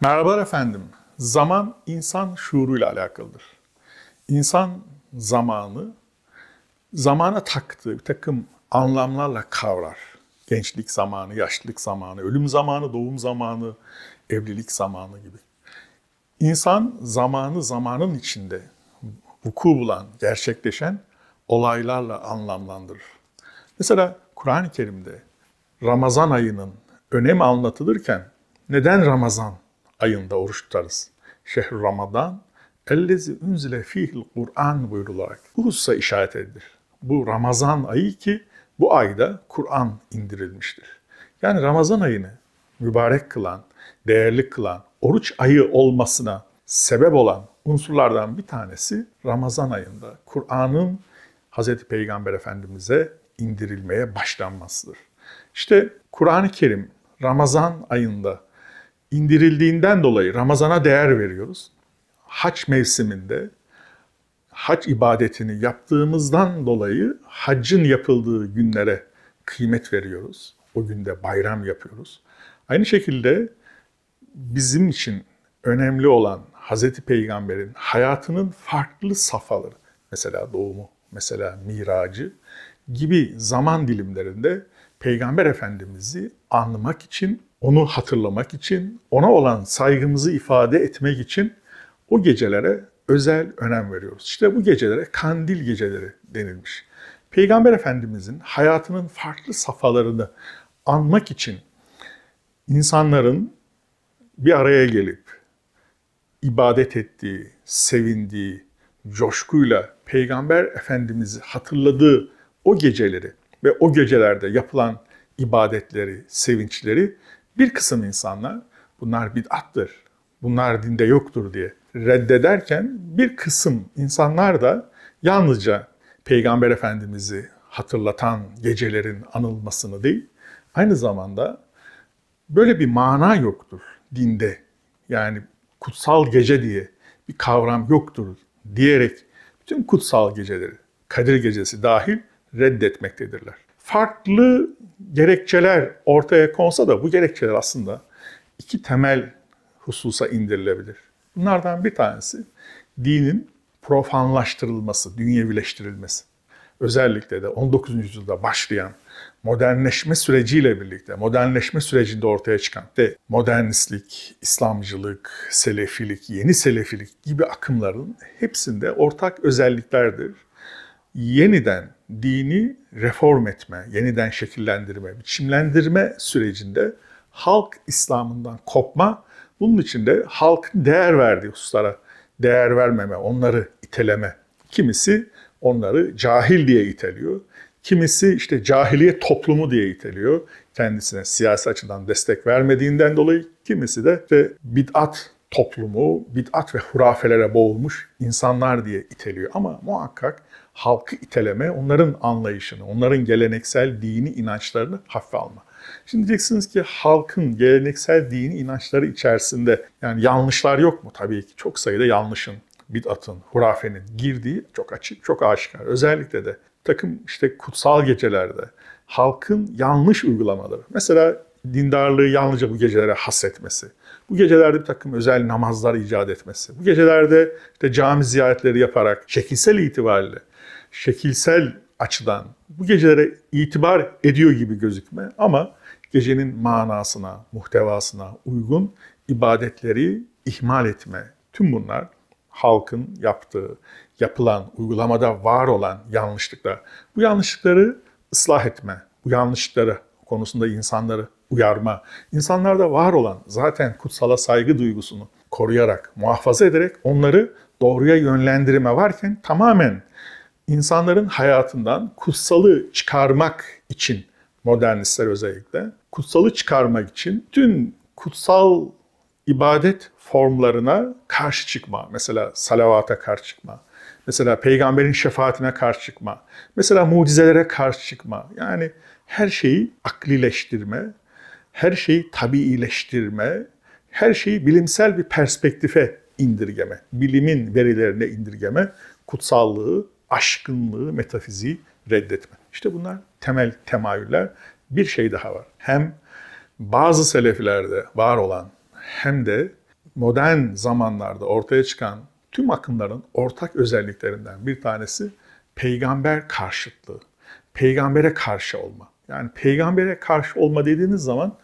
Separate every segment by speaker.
Speaker 1: Merhaba efendim. Zaman insan şuuruyla alakalıdır. İnsan zamanı zamana taktığı bir takım anlamlarla kavrar. Gençlik zamanı, yaşlılık zamanı, ölüm zamanı, doğum zamanı, evlilik zamanı gibi. İnsan zamanı zamanın içinde vuku bulan, gerçekleşen olaylarla anlamlandırır. Mesela Kur'an-ı Kerim'de Ramazan ayının önemi anlatılırken neden Ramazan ayında oruç tutarız. Şehr Ramazan ellezi unzile fihil Kur'an buyrularak Uhus'a işaret edilir. Bu Ramazan ayı ki bu ayda Kur'an indirilmiştir. Yani Ramazan ayını mübarek kılan, değerli kılan, oruç ayı olmasına sebep olan unsurlardan bir tanesi Ramazan ayında Kur'an'ın Hz. Peygamber Efendimiz'e indirilmeye başlanmasıdır. İşte Kur'an-ı Kerim Ramazan ayında indirildiğinden dolayı Ramazan'a değer veriyoruz. Haç mevsiminde hac ibadetini yaptığımızdan dolayı haccın yapıldığı günlere kıymet veriyoruz. O günde bayram yapıyoruz. Aynı şekilde bizim için önemli olan Hz. Peygamber'in hayatının farklı safhaları, mesela doğumu, mesela miracı gibi zaman dilimlerinde Peygamber Efendimiz'i anlamak için onu hatırlamak için, ona olan saygımızı ifade etmek için o gecelere özel önem veriyoruz. İşte bu gecelere kandil geceleri denilmiş. Peygamber Efendimizin hayatının farklı safhalarını anmak için insanların bir araya gelip ibadet ettiği, sevindiği, coşkuyla Peygamber Efendimiz'i hatırladığı o geceleri ve o gecelerde yapılan ibadetleri, sevinçleri bir kısım insanlar bunlar bid'attır, bunlar dinde yoktur diye reddederken bir kısım insanlar da yalnızca Peygamber Efendimiz'i hatırlatan gecelerin anılmasını değil, aynı zamanda böyle bir mana yoktur dinde. Yani kutsal gece diye bir kavram yoktur diyerek bütün kutsal geceleri, Kadir Gecesi dahil reddetmektedirler. Farklı gerekçeler ortaya konsa da bu gerekçeler aslında iki temel hususa indirilebilir. Bunlardan bir tanesi dinin profanlaştırılması, dünyevileştirilmesi. Özellikle de 19. yüzyılda başlayan modernleşme süreciyle birlikte, modernleşme sürecinde ortaya çıkan de modernistlik, İslamcılık, Selefilik, yeni Selefilik gibi akımların hepsinde ortak özelliklerdir yeniden dini reform etme, yeniden şekillendirme, biçimlendirme sürecinde halk İslam'ından kopma, bunun için de halkın değer verdiği hususlara değer vermeme, onları iteleme. Kimisi onları cahil diye iteliyor. Kimisi işte cahiliye toplumu diye iteliyor. Kendisine siyasi açıdan destek vermediğinden dolayı kimisi de işte bid'at toplumu, bid'at ve hurafelere boğulmuş insanlar diye iteliyor. Ama muhakkak halkı iteleme, onların anlayışını, onların geleneksel dini inançlarını hafife alma. Şimdi diyeceksiniz ki halkın geleneksel dini inançları içerisinde yani yanlışlar yok mu? Tabii ki çok sayıda yanlışın, bid'atın, hurafenin girdiği çok açık, çok aşikar. Özellikle de takım işte kutsal gecelerde halkın yanlış uygulamaları. Mesela dindarlığı yalnızca bu gecelere hasretmesi. Bu gecelerde bir takım özel namazlar icat etmesi. Bu gecelerde işte cami ziyaretleri yaparak şekilsel itibariyle şekilsel açıdan bu gecelere itibar ediyor gibi gözükme ama gecenin manasına, muhtevasına uygun ibadetleri ihmal etme. Tüm bunlar halkın yaptığı, yapılan, uygulamada var olan yanlışlıklar. Bu yanlışlıkları ıslah etme, bu yanlışlıkları konusunda insanları uyarma, insanlarda var olan zaten kutsala saygı duygusunu koruyarak, muhafaza ederek onları doğruya yönlendirme varken tamamen insanların hayatından kutsalı çıkarmak için modernistler özellikle kutsalı çıkarmak için tüm kutsal ibadet formlarına karşı çıkma. Mesela salavata karşı çıkma. Mesela peygamberin şefaatine karşı çıkma. Mesela mucizelere karşı çıkma. Yani her şeyi aklileştirme, her şeyi tabiileştirme, her şeyi bilimsel bir perspektife indirgeme, bilimin verilerine indirgeme kutsallığı aşkınlığı, metafiziği reddetme. İşte bunlar temel temayüller. Bir şey daha var. Hem bazı seleflerde var olan hem de modern zamanlarda ortaya çıkan tüm akımların ortak özelliklerinden bir tanesi peygamber karşıtlığı. Peygambere karşı olma. Yani peygambere karşı olma dediğiniz zaman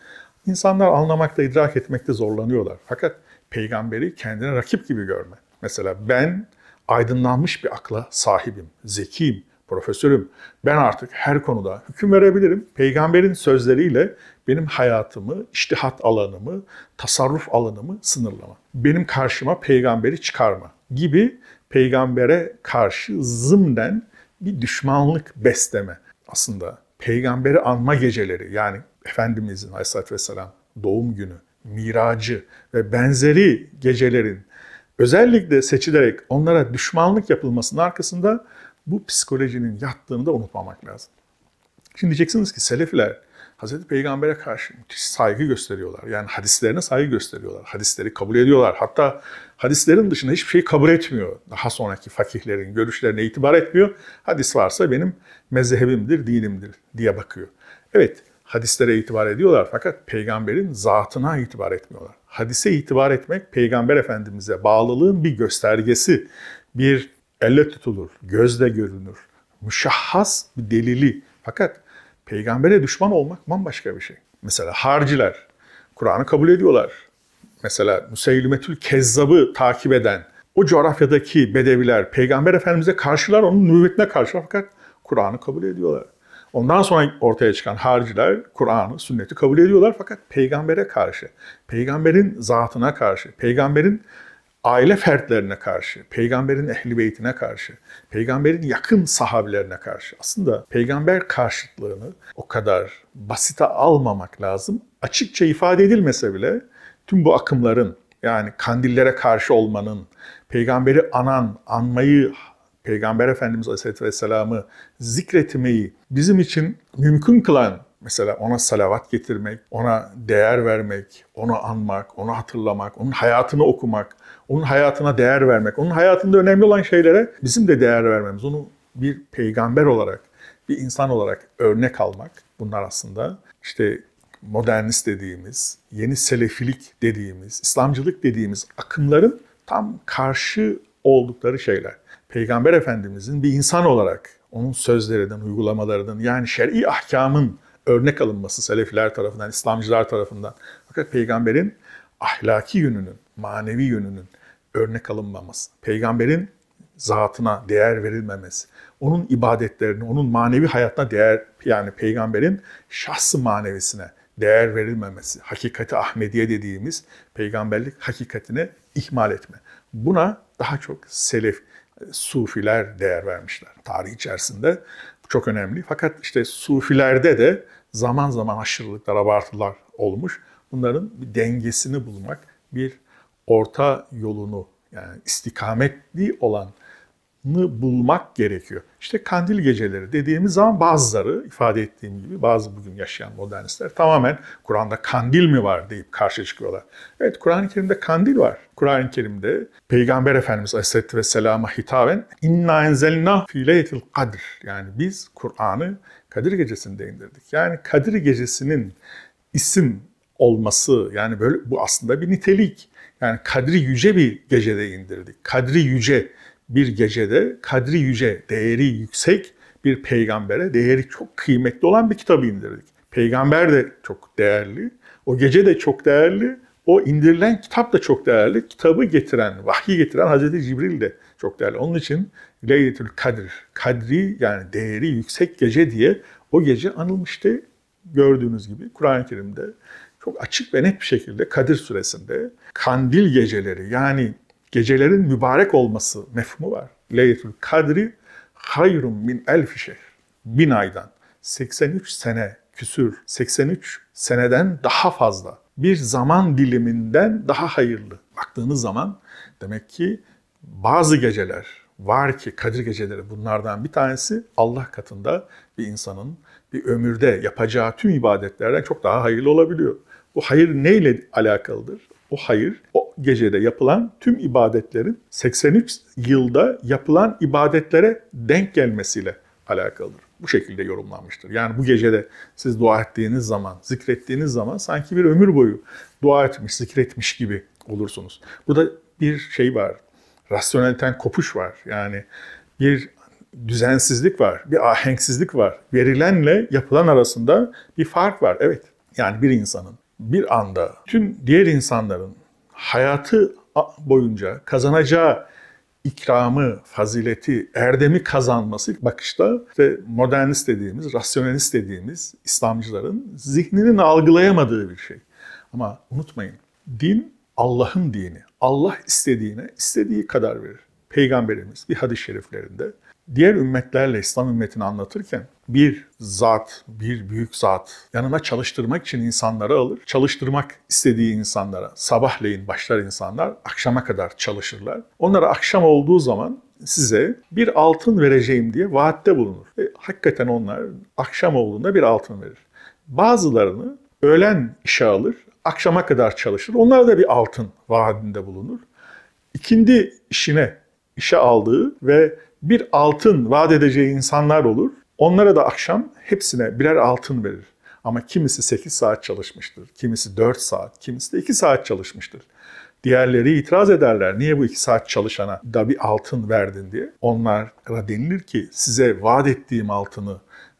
Speaker 1: insanlar anlamakta, idrak etmekte zorlanıyorlar. Fakat peygamberi kendine rakip gibi görme. Mesela ben aydınlanmış bir akla sahibim, zekiyim, profesörüm. Ben artık her konuda hüküm verebilirim. Peygamberin sözleriyle benim hayatımı, iştihat alanımı, tasarruf alanımı sınırlama. Benim karşıma peygamberi çıkarma gibi peygambere karşı zımden bir düşmanlık besleme. Aslında peygamberi anma geceleri yani Efendimizin aleyhissalatü vesselam doğum günü, miracı ve benzeri gecelerin özellikle seçilerek onlara düşmanlık yapılmasının arkasında bu psikolojinin yattığını da unutmamak lazım. Şimdi diyeceksiniz ki Selefiler Hazreti Peygamber'e karşı müthiş saygı gösteriyorlar. Yani hadislerine saygı gösteriyorlar. Hadisleri kabul ediyorlar. Hatta hadislerin dışında hiçbir şey kabul etmiyor. Daha sonraki fakihlerin görüşlerine itibar etmiyor. Hadis varsa benim mezhebimdir, dinimdir diye bakıyor. Evet, hadislere itibar ediyorlar fakat peygamberin zatına itibar etmiyorlar hadise itibar etmek Peygamber Efendimiz'e bağlılığın bir göstergesi, bir elle tutulur, gözle görünür, müşahhas bir delili. Fakat peygambere düşman olmak bambaşka bir şey. Mesela harciler, Kur'an'ı kabul ediyorlar. Mesela Müseylümetül Kezzab'ı takip eden o coğrafyadaki bedeviler peygamber efendimize karşılar, onun nübüvvetine karşılar fakat Kur'an'ı kabul ediyorlar. Ondan sonra ortaya çıkan hariciler Kur'an'ı, sünneti kabul ediyorlar fakat peygambere karşı, peygamberin zatına karşı, peygamberin aile fertlerine karşı, peygamberin ehli beytine karşı, peygamberin yakın sahabilerine karşı aslında peygamber karşıtlığını o kadar basite almamak lazım. Açıkça ifade edilmese bile tüm bu akımların yani kandillere karşı olmanın, peygamberi anan, anmayı Peygamber Efendimiz Aleyhisselatü Vesselam'ı zikretmeyi bizim için mümkün kılan Mesela ona salavat getirmek, ona değer vermek, onu anmak, onu hatırlamak, onun hayatını okumak, onun hayatına değer vermek, onun hayatında önemli olan şeylere bizim de değer vermemiz, onu bir peygamber olarak, bir insan olarak örnek almak bunlar aslında işte modernist dediğimiz, yeni selefilik dediğimiz, İslamcılık dediğimiz akımların tam karşı oldukları şeyler. Peygamber Efendimizin bir insan olarak onun sözlerinin, uygulamalarının yani şer'i ahkamın örnek alınması Selefiler tarafından, İslamcılar tarafından. Fakat peygamberin ahlaki yönünün, manevi yönünün örnek alınmaması, peygamberin zatına değer verilmemesi, onun ibadetlerine, onun manevi hayatına değer yani peygamberin şahsı manevisine değer verilmemesi, hakikati Ahmediye dediğimiz peygamberlik hakikatini ihmal etme. Buna daha çok selef, Sufiler değer vermişler tarih içerisinde. Bu çok önemli. Fakat işte Sufilerde de zaman zaman aşırılıklar, abartılar olmuş. Bunların bir dengesini bulmak, bir orta yolunu yani istikametli olan bulmak gerekiyor. İşte kandil geceleri dediğimiz zaman bazıları ifade ettiğim gibi bazı bugün yaşayan modernistler tamamen Kur'an'da kandil mi var deyip karşı çıkıyorlar. Evet Kur'an-ı Kerim'de kandil var. Kur'an-ı Kerim'de Peygamber Efendimiz Aleyhisselatü Vesselam'a hitaben inna enzelna fi leyletil kadr yani biz Kur'an'ı Kadir Gecesi'nde indirdik. Yani Kadir Gecesi'nin isim olması yani böyle bu aslında bir nitelik. Yani Kadri Yüce bir gecede indirdik. Kadri Yüce bir gecede kadri yüce, değeri yüksek bir peygambere, değeri çok kıymetli olan bir kitabı indirdik. Peygamber de çok değerli, o gece de çok değerli, o indirilen kitap da çok değerli. Kitabı getiren, vahyi getiren Hazreti Cibril de çok değerli. Onun için Leyletül Kadir, kadri yani değeri yüksek gece diye o gece anılmıştı. Gördüğünüz gibi Kur'an-ı Kerim'de çok açık ve net bir şekilde Kadir suresinde kandil geceleri yani gecelerin mübarek olması mefhumu var. Leytül kadri hayrun min elfi şehr. Bin aydan 83 sene küsür, 83 seneden daha fazla bir zaman diliminden daha hayırlı. Baktığınız zaman demek ki bazı geceler var ki Kadir geceleri bunlardan bir tanesi Allah katında bir insanın bir ömürde yapacağı tüm ibadetlerden çok daha hayırlı olabiliyor. Bu hayır neyle alakalıdır? o hayır o gecede yapılan tüm ibadetlerin 83 yılda yapılan ibadetlere denk gelmesiyle alakalıdır. Bu şekilde yorumlanmıştır. Yani bu gecede siz dua ettiğiniz zaman, zikrettiğiniz zaman sanki bir ömür boyu dua etmiş, zikretmiş gibi olursunuz. Burada bir şey var. Rasyonelten kopuş var. Yani bir düzensizlik var, bir ahenksizlik var. Verilenle yapılan arasında bir fark var. Evet. Yani bir insanın bir anda tüm diğer insanların hayatı boyunca kazanacağı ikramı, fazileti, erdemi kazanması bakışta ve modernist dediğimiz, rasyonelist dediğimiz İslamcıların zihninin algılayamadığı bir şey. Ama unutmayın, din Allah'ın dini. Allah istediğine istediği kadar verir. Peygamberimiz bir hadis-i şeriflerinde diğer ümmetlerle İslam ümmetini anlatırken bir zat, bir büyük zat yanına çalıştırmak için insanları alır. Çalıştırmak istediği insanlara sabahleyin başlar insanlar, akşama kadar çalışırlar. Onlara akşam olduğu zaman size bir altın vereceğim diye vaatte bulunur. E, hakikaten onlar akşam olduğunda bir altın verir. Bazılarını öğlen işe alır, akşama kadar çalışır. Onlara da bir altın vaadinde bulunur. İkindi işine işe aldığı ve bir altın vaat edeceği insanlar olur. Onlara da akşam hepsine birer altın verir. Ama kimisi 8 saat çalışmıştır, kimisi 4 saat, kimisi de 2 saat çalışmıştır. Diğerleri itiraz ederler. Niye bu iki saat çalışana da bir altın verdin diye. Onlara denilir ki size vaat ettiğim altını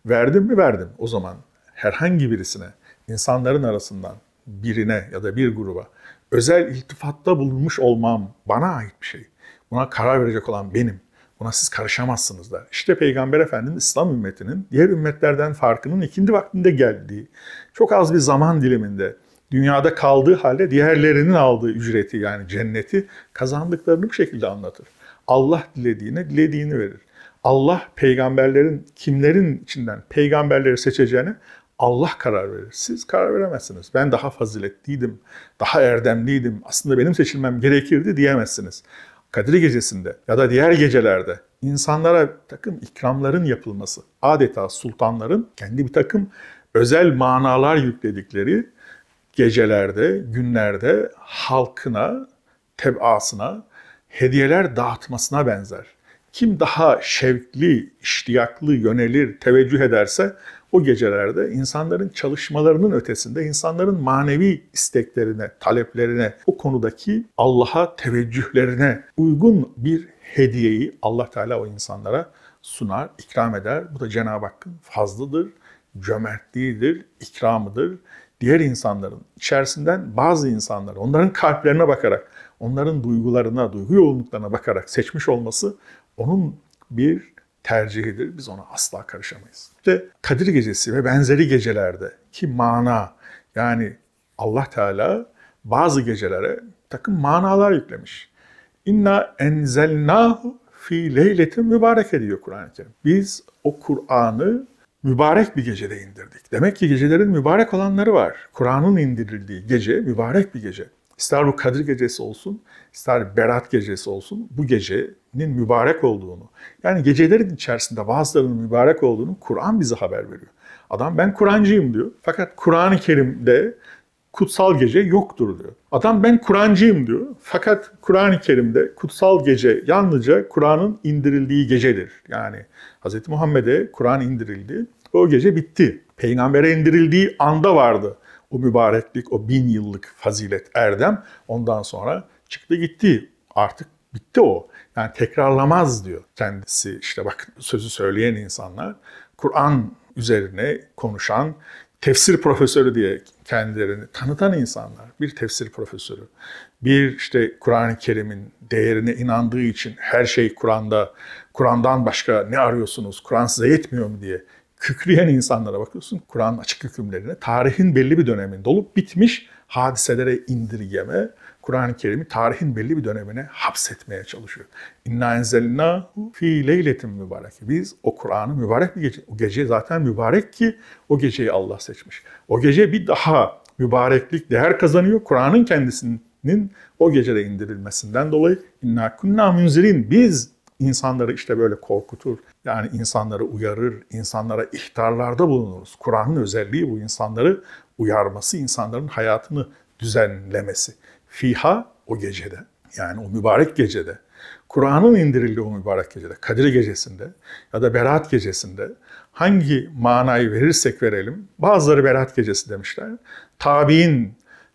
Speaker 1: verdim mi verdim. O zaman herhangi birisine, insanların arasından birine ya da bir gruba özel iltifatta bulunmuş olmam bana ait bir şey. Buna karar verecek olan benim. Buna siz karışamazsınız da. İşte Peygamber Efendimiz İslam ümmetinin diğer ümmetlerden farkının ikindi vaktinde geldiği, çok az bir zaman diliminde dünyada kaldığı halde diğerlerinin aldığı ücreti yani cenneti kazandıklarını bu şekilde anlatır. Allah dilediğine dilediğini verir. Allah peygamberlerin kimlerin içinden peygamberleri seçeceğine Allah karar verir. Siz karar veremezsiniz. Ben daha faziletliydim, daha erdemliydim, aslında benim seçilmem gerekirdi diyemezsiniz. Kadir Gecesi'nde ya da diğer gecelerde insanlara takım ikramların yapılması, adeta sultanların kendi bir takım özel manalar yükledikleri gecelerde, günlerde halkına, tebaasına hediyeler dağıtmasına benzer. Kim daha şevkli, iştiyaklı yönelir, teveccüh ederse o gecelerde insanların çalışmalarının ötesinde insanların manevi isteklerine, taleplerine, o konudaki Allah'a teveccühlerine uygun bir hediyeyi Allah Teala o insanlara sunar, ikram eder. Bu da Cenab-ı Hakk'ın fazlıdır, cömertliğidir, ikramıdır. Diğer insanların içerisinden bazı insanlar onların kalplerine bakarak, onların duygularına, duygu yoğunluklarına bakarak seçmiş olması onun bir tercihidir. Biz ona asla karışamayız. İşte Kadir Gecesi ve benzeri gecelerde ki mana yani Allah Teala bazı gecelere takım manalar yüklemiş. İnna enzelnahu fi leyletin mübarek ediyor Kur'an-ı Kerim. Biz o Kur'an'ı mübarek bir gecede indirdik. Demek ki gecelerin mübarek olanları var. Kur'an'ın indirildiği gece mübarek bir gece ister bu Kadir Gecesi olsun, ister Berat Gecesi olsun bu gecenin mübarek olduğunu, yani gecelerin içerisinde bazılarının mübarek olduğunu Kur'an bize haber veriyor. Adam ben Kur'ancıyım diyor. Fakat Kur'an-ı Kerim'de kutsal gece yoktur diyor. Adam ben Kur'ancıyım diyor. Fakat Kur'an-ı Kerim'de kutsal gece yalnızca Kur'an'ın indirildiği gecedir. Yani Hz. Muhammed'e Kur'an indirildi. O gece bitti. Peygamber'e indirildiği anda vardı o mübareklik, o bin yıllık fazilet, erdem ondan sonra çıktı gitti. Artık bitti o. Yani tekrarlamaz diyor kendisi. İşte bak sözü söyleyen insanlar Kur'an üzerine konuşan tefsir profesörü diye kendilerini tanıtan insanlar. Bir tefsir profesörü. Bir işte Kur'an-ı Kerim'in değerine inandığı için her şey Kur'an'da, Kur'an'dan başka ne arıyorsunuz, Kur'an size yetmiyor mu diye kükreyen insanlara bakıyorsun. Kur'an'ın açık hükümlerine, tarihin belli bir döneminde olup bitmiş hadiselere indirgeme, Kur'an-ı Kerim'i tarihin belli bir dönemine hapsetmeye çalışıyor. İnna enzelnahu fi leyletin mübarek. Biz o Kur'an'ı mübarek bir gece, o gece zaten mübarek ki o geceyi Allah seçmiş. O gece bir daha mübareklik değer kazanıyor. Kur'an'ın kendisinin o gecede indirilmesinden dolayı inna kunna münzirin biz İnsanları işte böyle korkutur, yani insanları uyarır, insanlara ihtarlarda bulunuruz. Kur'an'ın özelliği bu insanları uyarması, insanların hayatını düzenlemesi. Fiha o gecede, yani o mübarek gecede, Kur'an'ın indirildiği o mübarek gecede, Kadir gecesinde ya da Berat gecesinde hangi manayı verirsek verelim, bazıları Berat gecesi demişler, tabi'in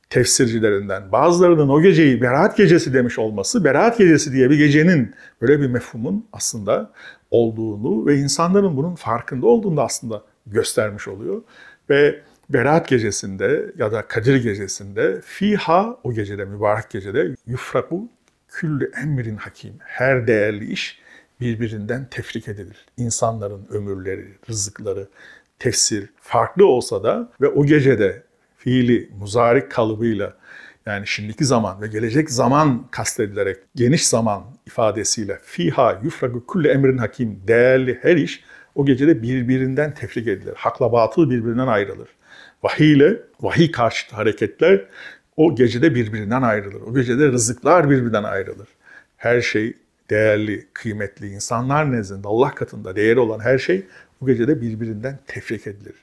Speaker 1: tefsircilerinden bazılarının o geceyi Berat gecesi demiş olması, Berat gecesi diye bir gecenin böyle bir mefhumun aslında olduğunu ve insanların bunun farkında olduğunu da aslında göstermiş oluyor. Ve Berat gecesinde ya da Kadir gecesinde fiha o gecede mübarek gecede yufraku küllü emrin hakim her değerli iş birbirinden tefrik edilir. İnsanların ömürleri, rızıkları, tefsir farklı olsa da ve o gecede fiili muzarik kalıbıyla yani şimdiki zaman ve gelecek zaman kastedilerek geniş zaman ifadesiyle fiha yufragu kulle emrin hakim değerli her iş o gecede birbirinden tefrik edilir. Hakla batıl birbirinden ayrılır. Vahiy ile vahiy karşıtı hareketler o gecede birbirinden ayrılır. O gecede rızıklar birbirinden ayrılır. Her şey değerli, kıymetli insanlar nezdinde Allah katında değeri olan her şey o gecede birbirinden tefrik edilir.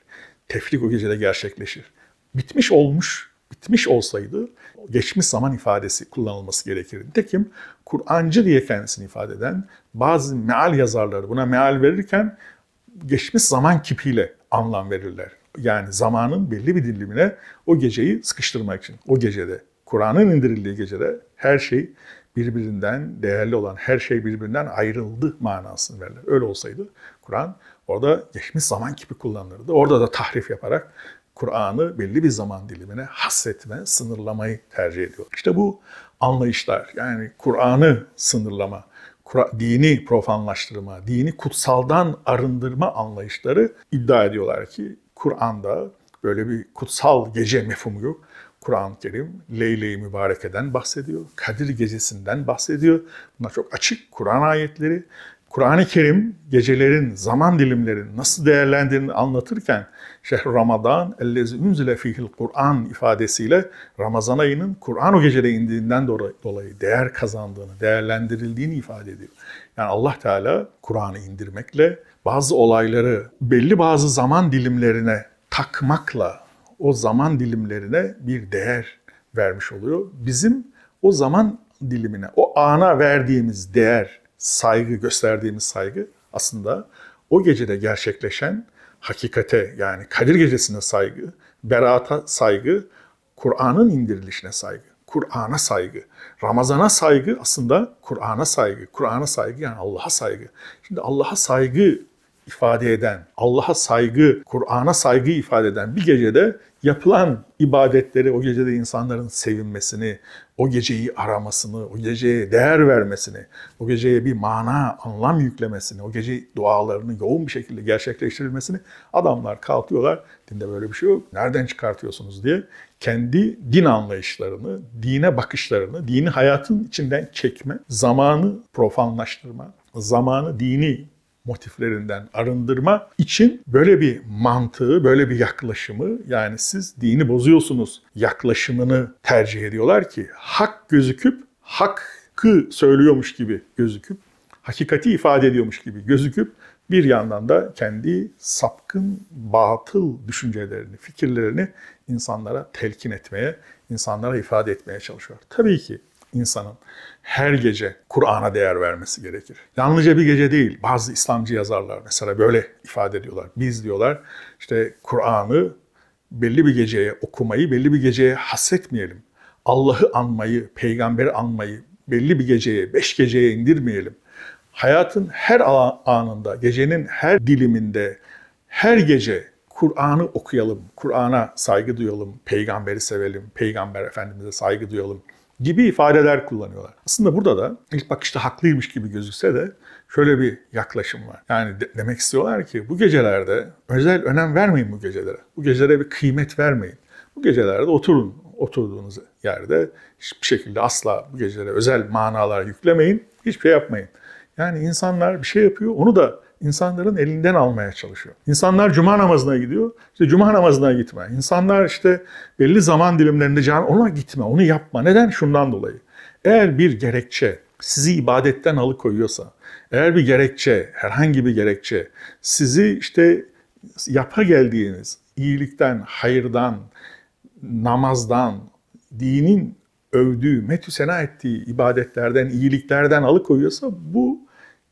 Speaker 1: Tefrik o gecede gerçekleşir bitmiş olmuş, bitmiş olsaydı geçmiş zaman ifadesi kullanılması gerekirdi. Nitekim Kur'ancı diye kendisini ifade eden bazı meal yazarları buna meal verirken geçmiş zaman kipiyle anlam verirler. Yani zamanın belli bir dilimine o geceyi sıkıştırmak için. O gecede, Kur'an'ın indirildiği gecede her şey birbirinden değerli olan her şey birbirinden ayrıldı manasını verirler. Öyle olsaydı Kur'an orada geçmiş zaman kipi kullanılırdı. Orada da tahrif yaparak Kur'an'ı belli bir zaman dilimine hasretme, sınırlamayı tercih ediyor. İşte bu anlayışlar yani Kur'an'ı sınırlama, dini profanlaştırma, dini kutsaldan arındırma anlayışları iddia ediyorlar ki Kur'an'da böyle bir kutsal gece mefhumu yok. Kur'an-ı Kerim Leyle-i Mübareke'den bahsediyor, Kadir Gecesi'nden bahsediyor. Bunlar çok açık Kur'an ayetleri Kur'an-ı Kerim gecelerin, zaman dilimlerin nasıl değerlendiğini anlatırken şehr Ramazan ellezi unzile fihil Kur'an ifadesiyle Ramazan ayının Kur'an o gecede indiğinden dolayı değer kazandığını, değerlendirildiğini ifade ediyor. Yani Allah Teala Kur'an'ı indirmekle bazı olayları belli bazı zaman dilimlerine takmakla o zaman dilimlerine bir değer vermiş oluyor. Bizim o zaman dilimine, o ana verdiğimiz değer saygı gösterdiğimiz saygı aslında o gecede gerçekleşen hakikate yani Kadir Gecesi'ne saygı, berata saygı, Kur'an'ın indirilişine saygı, Kur'an'a saygı, Ramazan'a saygı aslında Kur'an'a saygı, Kur'an'a saygı yani Allah'a saygı. Şimdi Allah'a saygı ifade eden, Allah'a saygı, Kur'an'a saygı ifade eden bir gecede yapılan ibadetleri, o gecede insanların sevinmesini, o geceyi aramasını, o geceye değer vermesini, o geceye bir mana, anlam yüklemesini, o gece dualarını yoğun bir şekilde gerçekleştirilmesini adamlar kalkıyorlar. Dinde böyle bir şey yok. Nereden çıkartıyorsunuz diye kendi din anlayışlarını, dine bakışlarını, dini hayatın içinden çekme, zamanı profanlaştırma, zamanı dini motiflerinden arındırma için böyle bir mantığı, böyle bir yaklaşımı yani siz dini bozuyorsunuz yaklaşımını tercih ediyorlar ki hak gözüküp hakkı söylüyormuş gibi gözüküp hakikati ifade ediyormuş gibi gözüküp bir yandan da kendi sapkın, batıl düşüncelerini, fikirlerini insanlara telkin etmeye, insanlara ifade etmeye çalışıyor. Tabii ki insanın her gece Kur'an'a değer vermesi gerekir. Yalnızca bir gece değil, bazı İslamcı yazarlar mesela böyle ifade ediyorlar. Biz diyorlar işte Kur'an'ı belli bir geceye okumayı, belli bir geceye hasretmeyelim. Allah'ı anmayı, peygamberi anmayı belli bir geceye, beş geceye indirmeyelim. Hayatın her anında, gecenin her diliminde, her gece Kur'an'ı okuyalım, Kur'an'a saygı duyalım, peygamberi sevelim, peygamber efendimize saygı duyalım gibi ifadeler kullanıyorlar. Aslında burada da ilk bakışta haklıymış gibi gözükse de şöyle bir yaklaşım var. Yani de- demek istiyorlar ki bu gecelerde özel önem vermeyin bu gecelere. Bu gecelere bir kıymet vermeyin. Bu gecelerde oturun oturduğunuz yerde hiçbir şekilde asla bu gecelere özel manalar yüklemeyin. Hiçbir şey yapmayın. Yani insanlar bir şey yapıyor onu da insanların elinden almaya çalışıyor. İnsanlar cuma namazına gidiyor. İşte cuma namazına gitme. İnsanlar işte belli zaman dilimlerinde can, ona gitme, onu yapma. Neden? Şundan dolayı. Eğer bir gerekçe sizi ibadetten alıkoyuyorsa, eğer bir gerekçe, herhangi bir gerekçe sizi işte yapa geldiğiniz iyilikten, hayırdan, namazdan, dinin övdüğü, metü sena ettiği ibadetlerden, iyiliklerden alıkoyuyorsa bu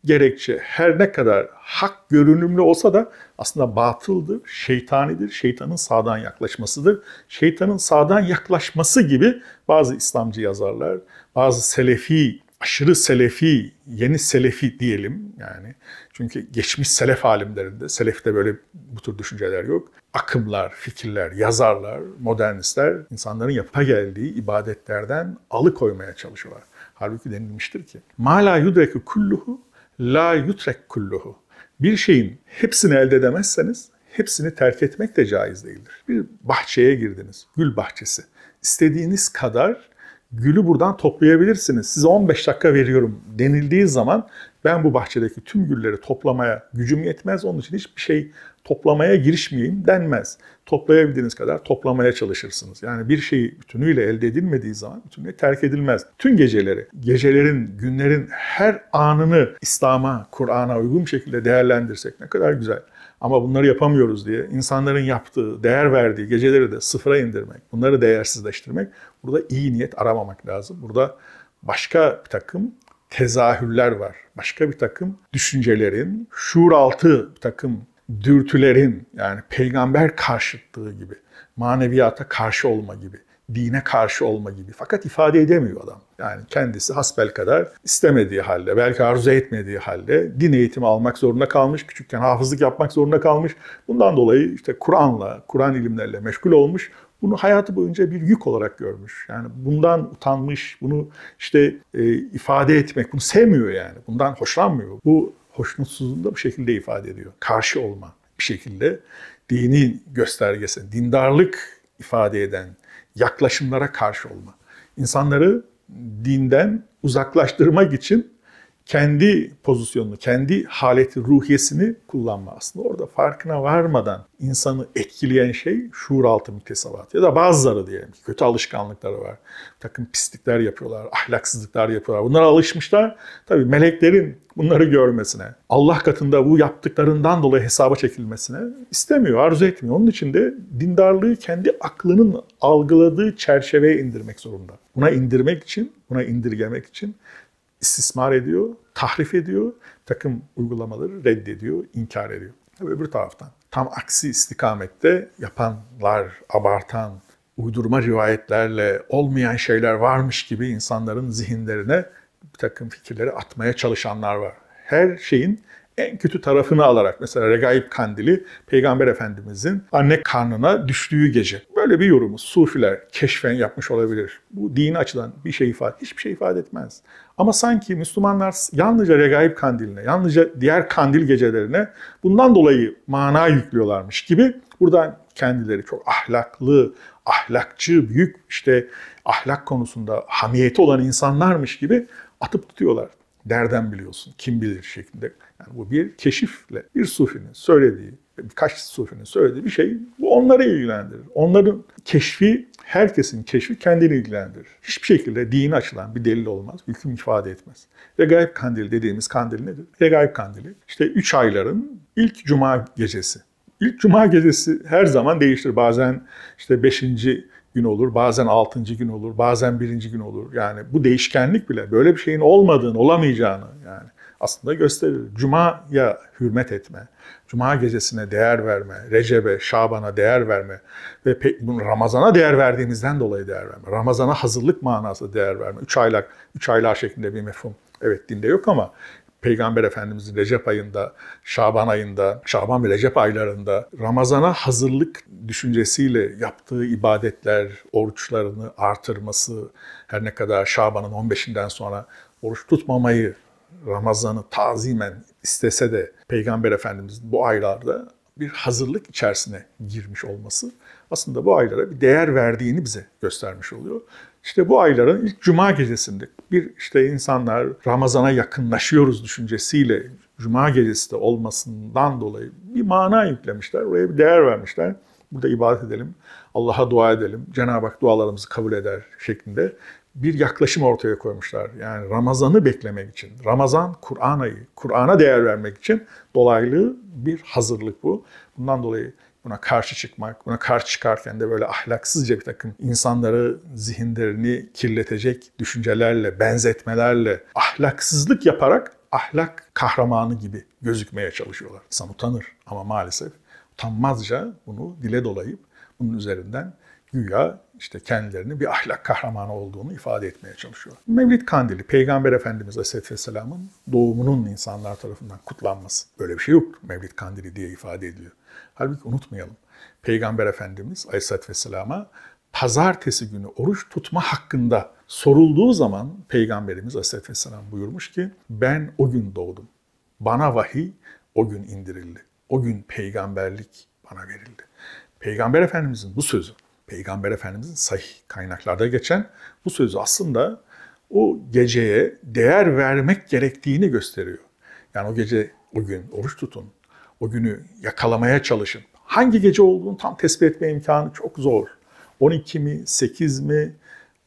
Speaker 1: gerekçe her ne kadar hak görünümlü olsa da aslında batıldır, şeytanidir, şeytanın sağdan yaklaşmasıdır. Şeytanın sağdan yaklaşması gibi bazı İslamcı yazarlar, bazı selefi, aşırı selefi, yeni selefi diyelim yani. Çünkü geçmiş selef alimlerinde, selefte böyle bu tür düşünceler yok. Akımlar, fikirler, yazarlar, modernistler insanların yapıpa geldiği ibadetlerden alıkoymaya çalışıyorlar. Halbuki denilmiştir ki, مَا لَا يُدْرَكُ kulluhu la yutrek kulluhu. Bir şeyin hepsini elde edemezseniz hepsini terk etmek de caiz değildir. Bir bahçeye girdiniz, gül bahçesi. İstediğiniz kadar gülü buradan toplayabilirsiniz. Size 15 dakika veriyorum denildiği zaman ben bu bahçedeki tüm gülleri toplamaya gücüm yetmez. Onun için hiçbir şey toplamaya girişmeyeyim denmez. Toplayabildiğiniz kadar toplamaya çalışırsınız. Yani bir şeyi bütünüyle elde edilmediği zaman bütünüyle terk edilmez. Tüm geceleri, gecelerin, günlerin her anını İslam'a, Kur'an'a uygun bir şekilde değerlendirsek ne kadar güzel. Ama bunları yapamıyoruz diye insanların yaptığı, değer verdiği geceleri de sıfıra indirmek, bunları değersizleştirmek, burada iyi niyet aramamak lazım. Burada başka bir takım tezahürler var. Başka bir takım düşüncelerin, şuuraltı bir takım dürtülerin yani peygamber karşıtlığı gibi, maneviyata karşı olma gibi, dine karşı olma gibi. Fakat ifade edemiyor adam. Yani kendisi hasbel kadar istemediği halde, belki arzu etmediği halde din eğitimi almak zorunda kalmış, küçükken hafızlık yapmak zorunda kalmış. Bundan dolayı işte Kur'an'la, Kur'an ilimlerle meşgul olmuş bunu hayatı boyunca bir yük olarak görmüş. Yani bundan utanmış, bunu işte e, ifade etmek, bunu sevmiyor yani. Bundan hoşlanmıyor. Bu hoşnutsuzluğunu da bu şekilde ifade ediyor. Karşı olma bir şekilde dini göstergesi, dindarlık ifade eden yaklaşımlara karşı olma. İnsanları dinden uzaklaştırmak için kendi pozisyonunu, kendi haleti, ruhiyesini kullanma aslında. Orada farkına varmadan insanı etkileyen şey şuur şuuraltı mütesavat ya da bazıları diyelim ki kötü alışkanlıkları var. Takım pislikler yapıyorlar, ahlaksızlıklar yapıyorlar. Bunlara alışmışlar. Tabii meleklerin bunları görmesine, Allah katında bu yaptıklarından dolayı hesaba çekilmesine istemiyor, arzu etmiyor. Onun için de dindarlığı kendi aklının algıladığı çerçeveye indirmek zorunda. Buna indirmek için, buna indirgemek için istismar ediyor, tahrif ediyor, takım uygulamaları reddediyor, inkar ediyor. Ve öbür taraftan tam aksi istikamette yapanlar, abartan, uydurma rivayetlerle olmayan şeyler varmış gibi insanların zihinlerine bir takım fikirleri atmaya çalışanlar var. Her şeyin en kötü tarafını alarak mesela Regaib Kandili Peygamber Efendimizin anne karnına düştüğü gece. Böyle bir yorumu Sufiler keşfen yapmış olabilir. Bu din açıdan bir şey ifade, hiçbir şey ifade etmez. Ama sanki Müslümanlar yalnızca Regaib Kandili'ne, yalnızca diğer kandil gecelerine bundan dolayı mana yüklüyorlarmış gibi buradan kendileri çok ahlaklı, ahlakçı, büyük işte ahlak konusunda hamiyeti olan insanlarmış gibi atıp tutuyorlar. derden biliyorsun, kim bilir şeklinde yani bu bir keşifle bir sufinin söylediği, birkaç sufinin söylediği bir şey bu onları ilgilendirir. Onların keşfi, herkesin keşfi kendini ilgilendirir. Hiçbir şekilde dini açılan bir delil olmaz, hüküm ifade etmez. Regaib kandili dediğimiz kandil nedir? Regaib kandili işte üç ayların ilk cuma gecesi. İlk cuma gecesi her zaman değişir. Bazen işte beşinci gün olur, bazen altıncı gün olur, bazen birinci gün olur. Yani bu değişkenlik bile böyle bir şeyin olmadığını, olamayacağını yani aslında gösterir. Cuma'ya hürmet etme, Cuma gecesine değer verme, Recep'e, Şaban'a değer verme ve Ramazan'a değer verdiğimizden dolayı değer verme. Ramazan'a hazırlık manası değer verme. Üç aylak, üç aylar şeklinde bir mefhum. Evet dinde yok ama Peygamber Efendimiz'in Recep ayında, Şaban ayında, Şaban ve Recep aylarında Ramazan'a hazırlık düşüncesiyle yaptığı ibadetler, oruçlarını artırması, her ne kadar Şaban'ın 15'inden sonra oruç tutmamayı Ramazan'ı tazimen istese de Peygamber Efendimiz bu aylarda bir hazırlık içerisine girmiş olması aslında bu aylara bir değer verdiğini bize göstermiş oluyor. İşte bu ayların ilk cuma gecesinde bir işte insanlar Ramazan'a yakınlaşıyoruz düşüncesiyle cuma gecesi de olmasından dolayı bir mana yüklemişler, oraya bir değer vermişler. Burada ibadet edelim, Allah'a dua edelim, Cenab-ı Hak dualarımızı kabul eder şeklinde bir yaklaşım ortaya koymuşlar. Yani Ramazan'ı beklemek için, Ramazan Kur'an ayı, Kur'an'a değer vermek için dolaylı bir hazırlık bu. Bundan dolayı buna karşı çıkmak, buna karşı çıkarken de böyle ahlaksızca bir takım insanları zihinlerini kirletecek düşüncelerle, benzetmelerle, ahlaksızlık yaparak ahlak kahramanı gibi gözükmeye çalışıyorlar. İnsan utanır ama maalesef utanmazca bunu dile dolayıp bunun üzerinden güya işte kendilerini bir ahlak kahramanı olduğunu ifade etmeye çalışıyor. Mevlid Kandili, Peygamber Efendimiz Aleyhisselam'ın doğumunun insanlar tarafından kutlanması. Böyle bir şey yok Mevlid Kandili diye ifade ediyor. Halbuki unutmayalım. Peygamber Efendimiz Aleyhisselam'a pazartesi günü oruç tutma hakkında sorulduğu zaman Peygamberimiz Aleyhisselam buyurmuş ki ben o gün doğdum. Bana vahiy o gün indirildi. O gün peygamberlik bana verildi. Peygamber Efendimizin bu sözü Peygamber Efendimizin sahih kaynaklarda geçen bu sözü aslında o geceye değer vermek gerektiğini gösteriyor. Yani o gece, o gün oruç tutun, o günü yakalamaya çalışın. Hangi gece olduğunu tam tespit etme imkanı çok zor. 12 mi, 8 mi,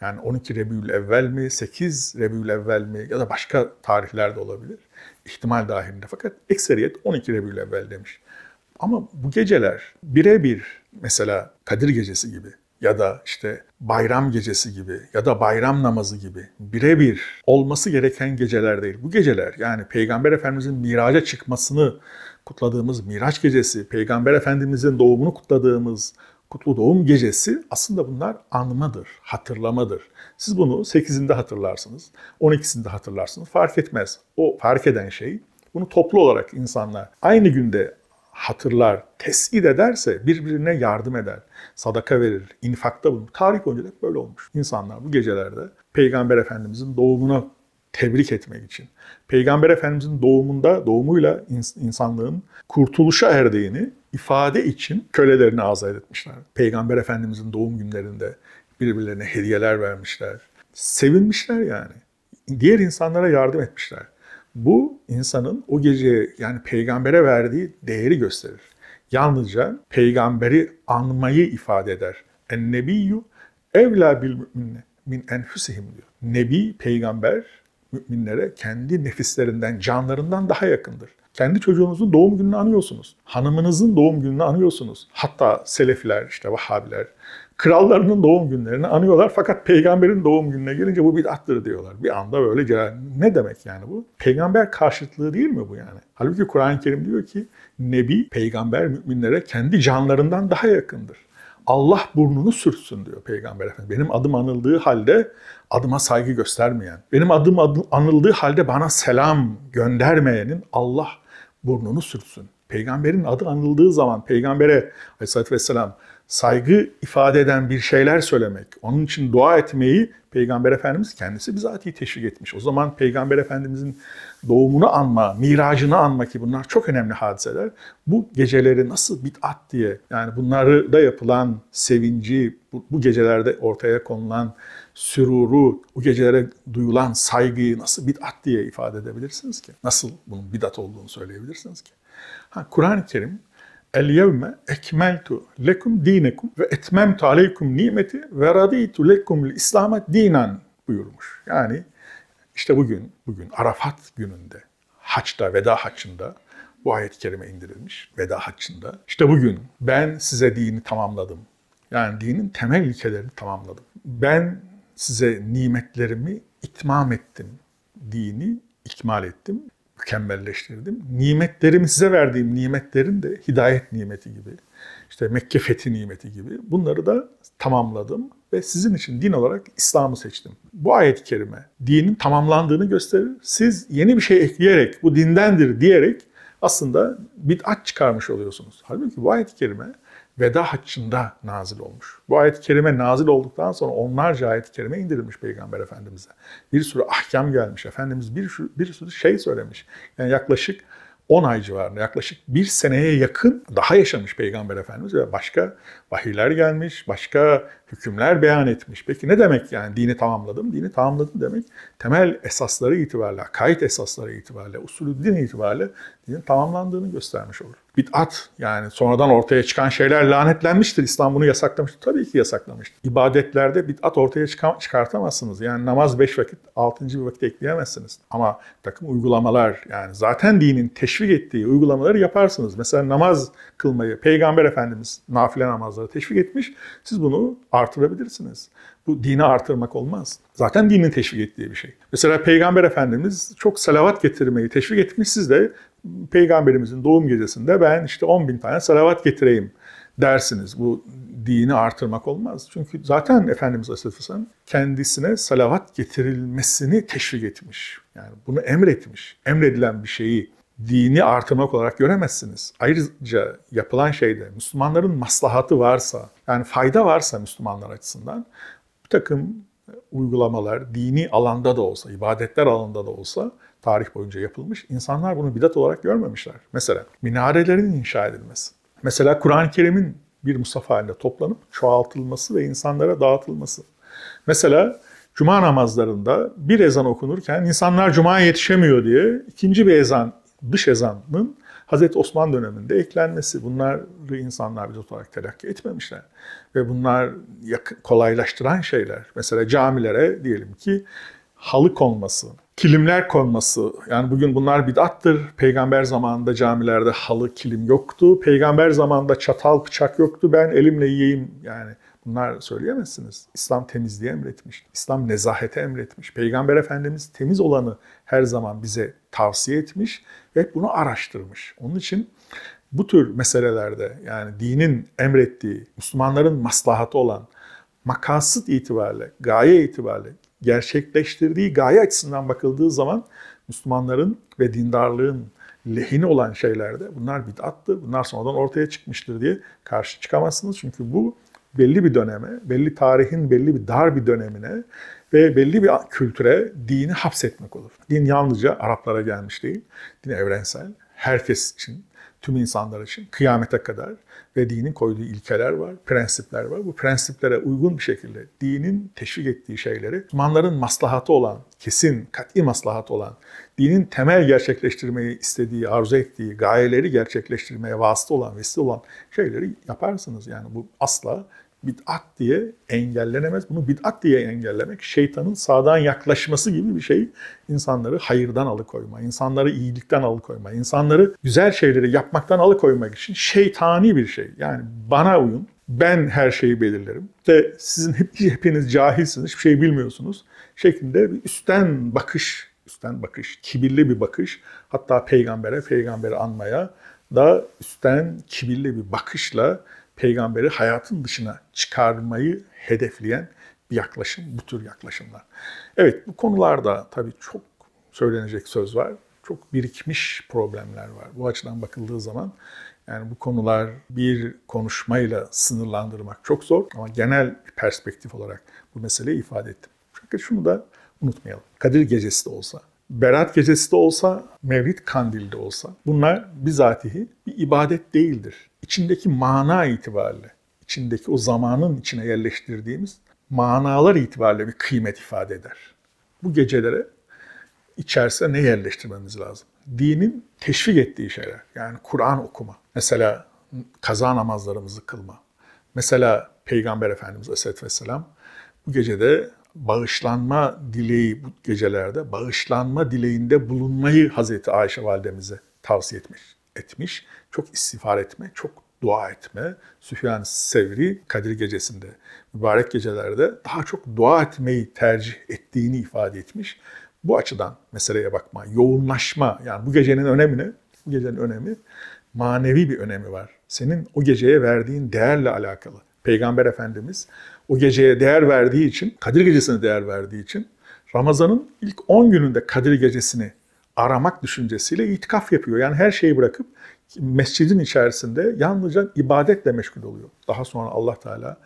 Speaker 1: yani 12 Rebül Evvel mi, 8 Rebül Evvel mi ya da başka tarihlerde olabilir. İhtimal dahilinde fakat ekseriyet 12 Rebül Evvel demiş. Ama bu geceler birebir Mesela Kadir Gecesi gibi ya da işte bayram gecesi gibi ya da bayram namazı gibi birebir olması gereken geceler değil. Bu geceler yani Peygamber Efendimizin miraca çıkmasını kutladığımız Miraç gecesi, Peygamber Efendimizin doğumunu kutladığımız Kutlu Doğum Gecesi aslında bunlar anmadır, hatırlamadır. Siz bunu 8'inde hatırlarsınız, 12'sinde hatırlarsınız fark etmez. O fark eden şey bunu toplu olarak insanlar aynı günde hatırlar, tesir ederse birbirine yardım eder. Sadaka verir, infakta bulunur. Tarih boyunca hep böyle olmuş. İnsanlar bu gecelerde Peygamber Efendimizin doğumuna tebrik etmek için. Peygamber Efendimizin doğumunda, doğumuyla insanlığın kurtuluşa erdiğini ifade için kölelerini azat etmişler. Peygamber Efendimizin doğum günlerinde birbirlerine hediyeler vermişler. Sevinmişler yani. Diğer insanlara yardım etmişler. Bu insanın o gece yani peygambere verdiği değeri gösterir. Yalnızca peygamberi anmayı ifade eder. En nebiyyü evla bil müminne min enfusihim diyor. Nebi, peygamber müminlere kendi nefislerinden, canlarından daha yakındır. Kendi çocuğunuzun doğum gününü anıyorsunuz. Hanımınızın doğum gününü anıyorsunuz. Hatta Selefiler, işte Vahabiler, krallarının doğum günlerini anıyorlar fakat peygamberin doğum gününe gelince bu bidattır diyorlar. Bir anda böyle celal. Ne demek yani bu? Peygamber karşıtlığı değil mi bu yani? Halbuki Kur'an-ı Kerim diyor ki Nebi peygamber müminlere kendi canlarından daha yakındır. Allah burnunu sürtsün diyor Peygamber Efendim Benim adım anıldığı halde adıma saygı göstermeyen, benim adım, adım anıldığı halde bana selam göndermeyenin Allah burnunu sürtsün. Peygamberin adı anıldığı zaman peygambere aleyhissalatü vesselam saygı ifade eden bir şeyler söylemek, onun için dua etmeyi Peygamber Efendimiz kendisi bizatihi teşvik etmiş. O zaman Peygamber Efendimizin doğumunu anma, miracını anma ki bunlar çok önemli hadiseler. Bu geceleri nasıl bitat diye yani bunları da yapılan sevinci, bu, bu gecelerde ortaya konulan süruru, bu gecelere duyulan saygıyı nasıl bitat diye ifade edebilirsiniz ki? Nasıl bunun bid'at olduğunu söyleyebilirsiniz ki? Ha, Kur'an-ı Kerim اليوم أكملت لكم دينكم ve etmemtu aleykum nimeti ve raditu lekum İslam'a dinan buyurmuş. Yani işte bugün, bugün Arafat gününde, haçta, veda haçında bu ayet-i kerime indirilmiş veda haçında. İşte bugün ben size dini tamamladım. Yani dinin temel ilkelerini tamamladım. Ben size nimetlerimi itmam ettim. Dini ikmal ettim mükemmelleştirdim. Nimetlerimi size verdiğim nimetlerin de hidayet nimeti gibi, işte Mekke fethi nimeti gibi bunları da tamamladım ve sizin için din olarak İslam'ı seçtim. Bu ayet-i kerime dinin tamamlandığını gösterir. Siz yeni bir şey ekleyerek bu dindendir diyerek aslında bid'at çıkarmış oluyorsunuz. Halbuki bu ayet-i kerime veda haccında nazil olmuş. Bu ayet-i kerime nazil olduktan sonra onlarca ayet-i kerime indirilmiş Peygamber Efendimiz'e. Bir sürü ahkam gelmiş. Efendimiz bir bir sürü şey söylemiş. Yani yaklaşık 10 ay civarında, yaklaşık bir seneye yakın daha yaşamış Peygamber Efendimiz ve başka vahiyler gelmiş, başka hükümler beyan etmiş. Peki ne demek yani dini tamamladım? Dini tamamladım demek temel esasları itibariyle, kayıt esasları itibariyle, usulü din itibariyle dinin tamamlandığını göstermiş olur. Bid'at yani sonradan ortaya çıkan şeyler lanetlenmiştir. İslam bunu yasaklamıştır. Tabii ki yasaklamıştır. İbadetlerde bid'at ortaya çıkartamazsınız. Yani namaz beş vakit, altıncı bir vakit ekleyemezsiniz. Ama takım uygulamalar yani zaten dinin teşvik ettiği uygulamaları yaparsınız. Mesela namaz kılmayı, Peygamber Efendimiz nafile namaz namazlara teşvik etmiş. Siz bunu artırabilirsiniz. Bu dini artırmak olmaz. Zaten dinin teşvik ettiği bir şey. Mesela Peygamber Efendimiz çok salavat getirmeyi teşvik etmiş. Siz de Peygamberimizin doğum gecesinde ben işte 10 bin tane salavat getireyim dersiniz. Bu dini artırmak olmaz. Çünkü zaten Efendimiz Aleyhisselam kendisine salavat getirilmesini teşvik etmiş. Yani bunu emretmiş. Emredilen bir şeyi dini artırmak olarak göremezsiniz. Ayrıca yapılan şeyde Müslümanların maslahatı varsa, yani fayda varsa Müslümanlar açısından bir takım uygulamalar dini alanda da olsa, ibadetler alanda da olsa tarih boyunca yapılmış. İnsanlar bunu bidat olarak görmemişler. Mesela minarelerin inşa edilmesi. Mesela Kur'an-ı Kerim'in bir Mustafa halinde toplanıp çoğaltılması ve insanlara dağıtılması. Mesela cuma namazlarında bir ezan okunurken insanlar cumaya yetişemiyor diye ikinci bir ezan dış ezanın Hazreti Osman döneminde eklenmesi. Bunları insanlar biz olarak telakki etmemişler. Ve bunlar kolaylaştıran şeyler. Mesela camilere diyelim ki halı konması, kilimler konması. Yani bugün bunlar bidattır. Peygamber zamanında camilerde halı, kilim yoktu. Peygamber zamanında çatal, bıçak yoktu. Ben elimle yiyeyim yani Bunlar söyleyemezsiniz. İslam temizliği emretmiş. İslam nezahete emretmiş. Peygamber Efendimiz temiz olanı her zaman bize tavsiye etmiş ve bunu araştırmış. Onun için bu tür meselelerde yani dinin emrettiği, Müslümanların maslahatı olan makasıt itibariyle, gaye itibariyle gerçekleştirdiği gaye açısından bakıldığı zaman Müslümanların ve dindarlığın lehine olan şeylerde bunlar bid'attır, bunlar sonradan ortaya çıkmıştır diye karşı çıkamazsınız. Çünkü bu belli bir döneme, belli tarihin belli bir dar bir dönemine ve belli bir kültüre dini hapsetmek olur. Din yalnızca Araplara gelmiş değil, din evrensel, herkes için, tüm insanlar için kıyamete kadar ve dinin koyduğu ilkeler var, prensipler var. Bu prensiplere uygun bir şekilde dinin teşvik ettiği şeyleri Müslümanların maslahatı olan, kesin, kat'i maslahat olan, dinin temel gerçekleştirmeyi istediği, arzu ettiği, gayeleri gerçekleştirmeye vasıta olan, vesile olan şeyleri yaparsınız. Yani bu asla bid'at diye engellenemez. Bunu bid'at diye engellemek şeytanın sağdan yaklaşması gibi bir şey. İnsanları hayırdan alıkoyma, insanları iyilikten alıkoyma, insanları güzel şeyleri yapmaktan alıkoymak için şeytani bir şey. Yani bana uyun, ben her şeyi belirlerim. ve sizin hep, hepiniz cahilsiniz, hiçbir şey bilmiyorsunuz şeklinde bir üstten bakış, üstten bakış, kibirli bir bakış. Hatta peygambere, peygamberi anmaya da üstten kibirli bir bakışla peygamberi hayatın dışına çıkarmayı hedefleyen bir yaklaşım, bu tür yaklaşımlar. Evet bu konularda tabii çok söylenecek söz var. Çok birikmiş problemler var. Bu açıdan bakıldığı zaman yani bu konular bir konuşmayla sınırlandırmak çok zor ama genel perspektif olarak bu meseleyi ifade ettim. Fakat şunu da unutmayalım. Kadir Gecesi de olsa, Berat Gecesi de olsa, Mevlid Kandili de olsa bunlar bizatihi bir ibadet değildir içindeki mana itibariyle, içindeki o zamanın içine yerleştirdiğimiz manalar itibariyle bir kıymet ifade eder. Bu gecelere içerisine ne yerleştirmemiz lazım? Dinin teşvik ettiği şeyler. Yani Kur'an okuma. Mesela kaza namazlarımızı kılma. Mesela Peygamber Efendimiz Aleyhisselatü Vesselam bu gecede bağışlanma dileği bu gecelerde bağışlanma dileğinde bulunmayı Hazreti Ayşe validemize tavsiye etmiş etmiş. Çok istiğfar etme, çok dua etme. Süfyan Sevri Kadir Gecesi'nde, mübarek gecelerde daha çok dua etmeyi tercih ettiğini ifade etmiş. Bu açıdan meseleye bakma, yoğunlaşma yani bu gecenin önemini, bu gecenin önemi manevi bir önemi var. Senin o geceye verdiğin değerle alakalı. Peygamber Efendimiz o geceye değer verdiği için, Kadir Gecesi'ne değer verdiği için Ramazan'ın ilk 10 gününde Kadir Gecesi'ni aramak düşüncesiyle itikaf yapıyor. Yani her şeyi bırakıp mescidin içerisinde yalnızca ibadetle meşgul oluyor. Daha sonra Allah Teala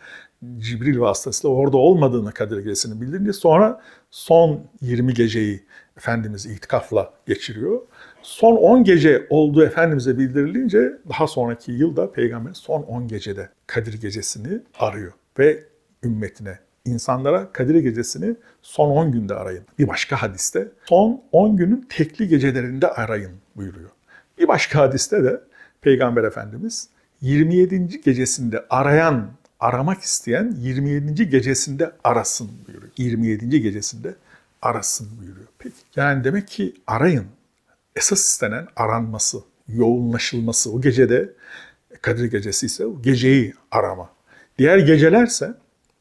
Speaker 1: Cibril vasıtasıyla orada olmadığını Kadir Gecesi'ni bildirince sonra son 20 geceyi Efendimiz itikafla geçiriyor. Son 10 gece olduğu Efendimiz'e bildirilince daha sonraki yılda Peygamber son 10 gecede Kadir Gecesi'ni arıyor ve ümmetine insanlara Kadir Gecesi'ni son 10 günde arayın. Bir başka hadiste son 10 günün tekli gecelerinde arayın buyuruyor. Bir başka hadiste de Peygamber Efendimiz 27. gecesinde arayan, aramak isteyen 27. gecesinde arasın buyuruyor. 27. gecesinde arasın buyuruyor. Peki yani demek ki arayın. Esas istenen aranması, yoğunlaşılması. O gecede Kadir Gecesi ise o geceyi arama. Diğer gecelerse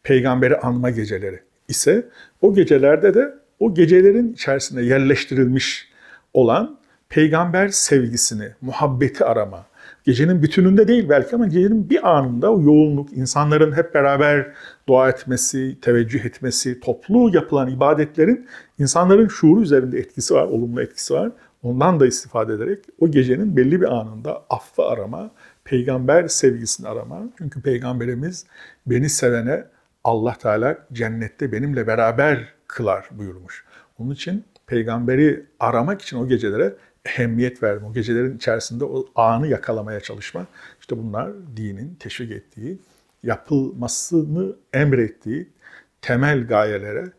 Speaker 1: peygamberi anma geceleri ise o gecelerde de o gecelerin içerisinde yerleştirilmiş olan peygamber sevgisini, muhabbeti arama, gecenin bütününde değil belki ama gecenin bir anında o yoğunluk, insanların hep beraber dua etmesi, teveccüh etmesi, toplu yapılan ibadetlerin insanların şuuru üzerinde etkisi var, olumlu etkisi var. Ondan da istifade ederek o gecenin belli bir anında affı arama, peygamber sevgisini arama. Çünkü peygamberimiz beni sevene Allah Teala cennette benimle beraber kılar buyurmuş. Onun için peygamberi aramak için o gecelere ehemmiyet verme, o gecelerin içerisinde o anı yakalamaya çalışma. İşte bunlar dinin teşvik ettiği, yapılmasını emrettiği temel gayelere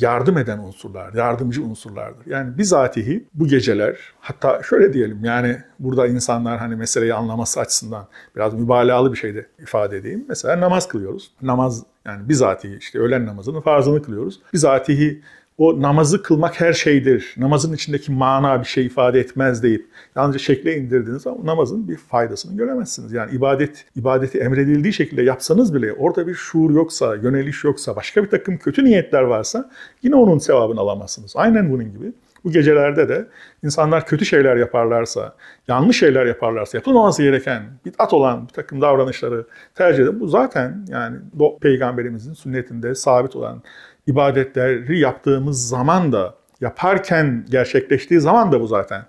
Speaker 1: yardım eden unsurlar, yardımcı unsurlardır. Yani bizatihi bu geceler hatta şöyle diyelim yani burada insanlar hani meseleyi anlaması açısından biraz mübalağalı bir şey de ifade edeyim. Mesela namaz kılıyoruz. Namaz yani bizatihi işte öğlen namazının farzını kılıyoruz. Bizatihi o namazı kılmak her şeydir. Namazın içindeki mana bir şey ifade etmez deyip yalnızca şekle indirdiğiniz zaman namazın bir faydasını göremezsiniz. Yani ibadet ibadeti emredildiği şekilde yapsanız bile orada bir şuur yoksa, yöneliş yoksa, başka bir takım kötü niyetler varsa yine onun sevabını alamazsınız. Aynen bunun gibi. Bu gecelerde de insanlar kötü şeyler yaparlarsa, yanlış şeyler yaparlarsa, yapılmaması gereken, bid'at olan bir takım davranışları tercih edin. Bu zaten yani Peygamberimizin sünnetinde sabit olan ibadetleri yaptığımız zaman da, yaparken gerçekleştiği zaman da bu zaten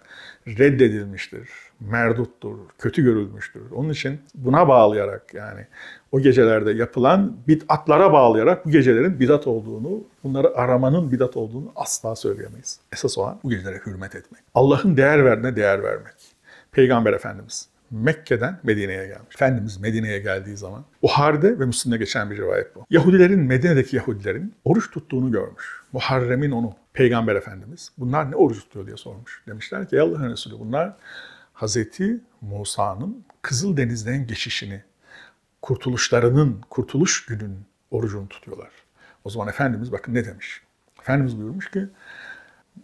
Speaker 1: reddedilmiştir, merduttur, kötü görülmüştür. Onun için buna bağlayarak yani o gecelerde yapılan bid'atlara bağlayarak bu gecelerin bid'at olduğunu, bunları aramanın bid'at olduğunu asla söyleyemeyiz. Esas olan bu gecelere hürmet etmek. Allah'ın değer verdiğine değer vermek. Peygamber Efendimiz Mekke'den Medine'ye gelmiş. Efendimiz Medine'ye geldiği zaman Buhar'da ve Müslim'de geçen bir rivayet bu. Yahudilerin, Medine'deki Yahudilerin oruç tuttuğunu görmüş. Muharrem'in onu, Peygamber Efendimiz. Bunlar ne oruç tutuyor diye sormuş. Demişler ki ey Allah'ın Resulü bunlar Hazreti Musa'nın Kızıldeniz'den geçişini, kurtuluşlarının, kurtuluş günün orucunu tutuyorlar. O zaman Efendimiz bakın ne demiş? Efendimiz buyurmuş ki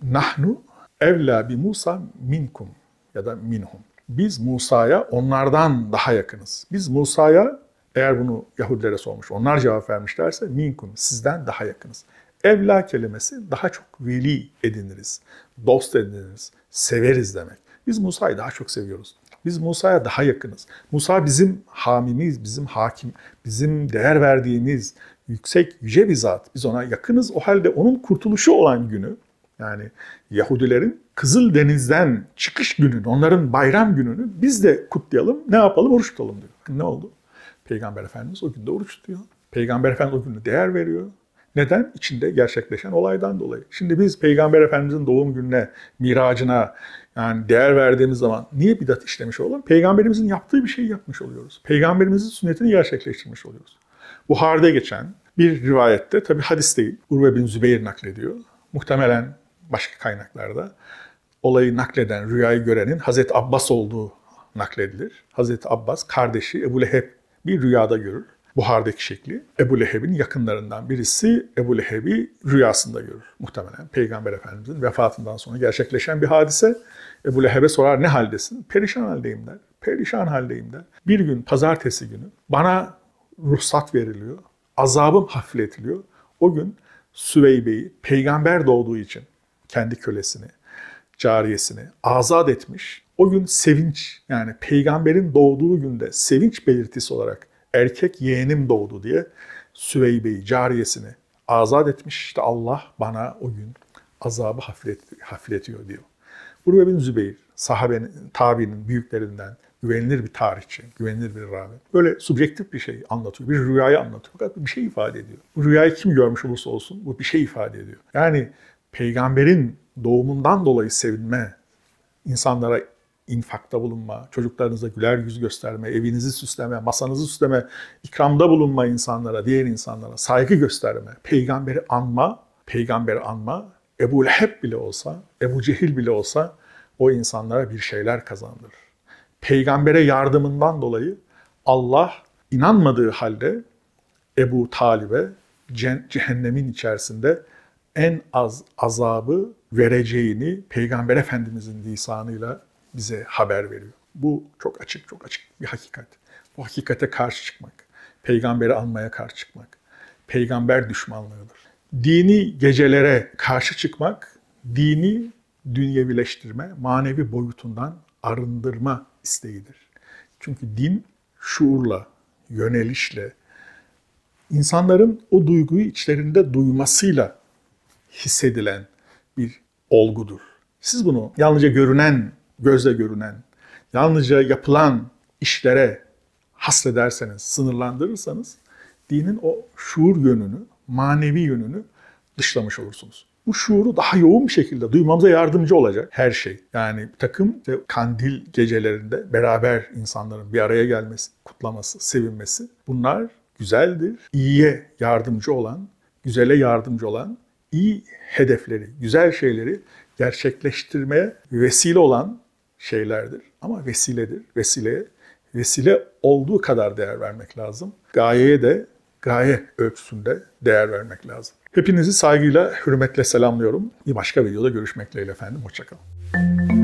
Speaker 1: Nahnu evla bi Musa minkum ya da minhum biz Musa'ya onlardan daha yakınız. Biz Musa'ya eğer bunu Yahudilere sormuş, onlar cevap vermişlerse minkum, sizden daha yakınız. Evla kelimesi daha çok veli ediniriz, dost ediniriz, severiz demek. Biz Musa'yı daha çok seviyoruz. Biz Musa'ya daha yakınız. Musa bizim hamimiz, bizim hakim, bizim değer verdiğimiz yüksek, yüce bir zat. Biz ona yakınız. O halde onun kurtuluşu olan günü, yani Yahudilerin Kızıl Deniz'den çıkış gününü, onların bayram gününü biz de kutlayalım, ne yapalım oruç tutalım diyor. Ne oldu? Peygamber Efendimiz o günde oruç tutuyor. Peygamber Efendimiz o günü değer veriyor. Neden? İçinde gerçekleşen olaydan dolayı. Şimdi biz Peygamber Efendimiz'in doğum gününe, miracına yani değer verdiğimiz zaman niye bidat işlemiş olalım? Peygamberimizin yaptığı bir şeyi yapmış oluyoruz. Peygamberimizin sünnetini gerçekleştirmiş oluyoruz. Buhar'da geçen bir rivayette, tabi hadis değil, Urve bin Zübeyir naklediyor. Muhtemelen başka kaynaklarda olayı nakleden, rüyayı görenin Hazreti Abbas olduğu nakledilir. Hazreti Abbas kardeşi Ebu Leheb bir rüyada görür. Buhar'daki şekli. Ebu Leheb'in yakınlarından birisi Ebu Leheb'i rüyasında görür muhtemelen. Peygamber Efendimiz'in vefatından sonra gerçekleşen bir hadise. Ebu Leheb'e sorar ne haldesin? Perişan haldeyim der. Perişan haldeyim der. Bir gün pazartesi günü bana ruhsat veriliyor. Azabım hafifletiliyor. O gün Süveybe'yi peygamber doğduğu için kendi kölesini, cariyesini azat etmiş. O gün sevinç yani peygamberin doğduğu günde sevinç belirtisi olarak erkek yeğenim doğdu diye Süveybe'yi, cariyesini azat etmiş. İşte Allah bana o gün azabı hafiflet, hafifletiyor diyor. Urve bin Zübeyir, sahabenin, tabinin büyüklerinden güvenilir bir tarihçi, güvenilir bir ravi. Böyle subjektif bir şey anlatıyor, bir rüyayı anlatıyor fakat bir şey ifade ediyor. Bu rüyayı kim görmüş olursa olsun bu bir şey ifade ediyor. Yani peygamberin doğumundan dolayı sevinme, insanlara infakta bulunma, çocuklarınıza güler yüz gösterme, evinizi süsleme, masanızı süsleme, ikramda bulunma insanlara, diğer insanlara, saygı gösterme, peygamberi anma, peygamberi anma, Ebu Leheb bile olsa, Ebu Cehil bile olsa o insanlara bir şeyler kazandırır. Peygambere yardımından dolayı Allah inanmadığı halde Ebu Talib'e cehennemin içerisinde en az azabı vereceğini Peygamber Efendimizin lisanıyla bize haber veriyor. Bu çok açık, çok açık bir hakikat. Bu hakikate karşı çıkmak, peygamberi anmaya karşı çıkmak, peygamber düşmanlığıdır. Dini gecelere karşı çıkmak, dini dünyevileştirme, manevi boyutundan arındırma isteğidir. Çünkü din şuurla, yönelişle, insanların o duyguyu içlerinde duymasıyla hissedilen bir olgudur. Siz bunu yalnızca görünen, gözle görünen, yalnızca yapılan işlere hasrederseniz, sınırlandırırsanız dinin o şuur yönünü, manevi yönünü dışlamış olursunuz. Bu şuuru daha yoğun bir şekilde duymamıza yardımcı olacak her şey. Yani bir takım işte kandil gecelerinde beraber insanların bir araya gelmesi, kutlaması, sevinmesi bunlar güzeldir. İyiye yardımcı olan, güzele yardımcı olan iyi hedefleri, güzel şeyleri gerçekleştirmeye vesile olan şeylerdir. Ama vesiledir, vesileye. Vesile olduğu kadar değer vermek lazım. Gayeye de, gaye ölçüsünde değer vermek lazım. Hepinizi saygıyla, hürmetle selamlıyorum. Bir başka videoda görüşmek dileğiyle efendim. Hoşçakalın.